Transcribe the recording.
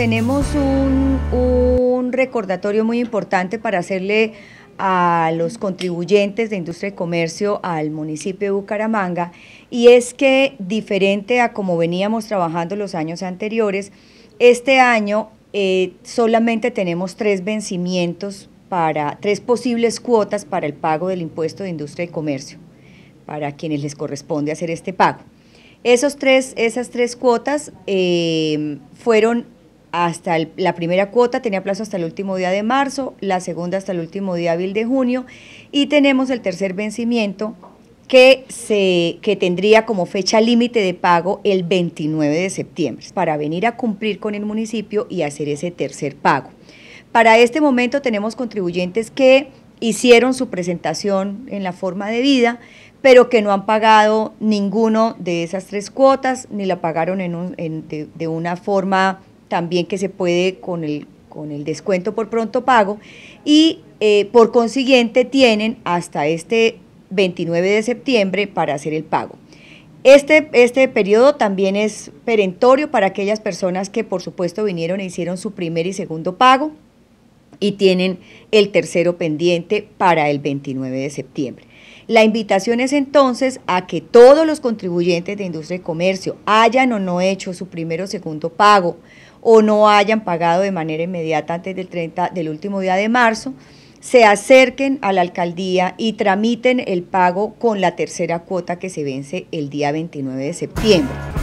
tenemos un, recordatorio muy importante para hacerle a los contribuyentes de industria y comercio al municipio de Bucaramanga y es que diferente a como veníamos trabajando los años anteriores, este año eh, solamente tenemos tres vencimientos para tres posibles cuotas para el pago del impuesto de industria y comercio para quienes les corresponde hacer este pago. Esos tres, esas tres cuotas eh, fueron hasta la primera cuota tenía plazo hasta el último día de marzo, la segunda hasta el último día hábil de junio y tenemos el tercer vencimiento que, se, tendría como fecha límite de pago el 29 de septiembre para venir a cumplir con el municipio y hacer ese tercer pago. Para este momento tenemos contribuyentes que hicieron su presentación en la forma debida pero que no han pagado ninguno de esas tres cuotas, ni la pagaron en de una forma también que se puede con el, con el descuento por pronto pago y eh, por consiguiente tienen hasta este 29 de septiembre para hacer el pago. Este, este periodo también es perentorio para aquellas personas que por supuesto vinieron e hicieron su primer y segundo pago y tienen el tercero pendiente para el 29 de septiembre. La invitación es entonces a que todos los contribuyentes de industria y comercio hayan o no hecho su primero o segundo pago o no hayan pagado de manera inmediata antes del 30 del último día de marzo, se acerquen a la alcaldía y tramiten el pago con la tercera cuota que se vence el día 29 de septiembre.